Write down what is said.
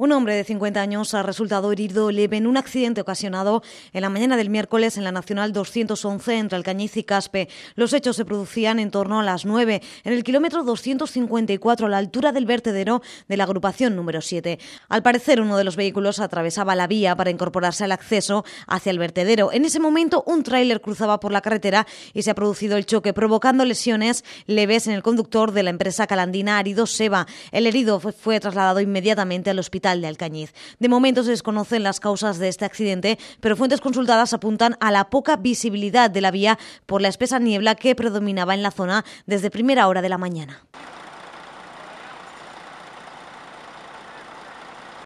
Un hombre de 50 años ha resultado herido leve en un accidente ocasionado en la mañana del miércoles en la Nacional 211 entre Alcañiz y Caspe. Los hechos se producían en torno a las 9 en el kilómetro 254 a la altura del vertedero de la agrupación número 7. Al parecer uno de los vehículos atravesaba la vía para incorporarse al acceso hacia el vertedero. En ese momento un tráiler cruzaba por la carretera y se ha producido el choque provocando lesiones leves en el conductor de la empresa calandina Arido Seba. El herido fue trasladado inmediatamente al hospital de Alcañiz. De momento se desconocen las causas de este accidente, pero fuentes consultadas apuntan a la poca visibilidad de la vía por la espesa niebla que predominaba en la zona desde primera hora de la mañana.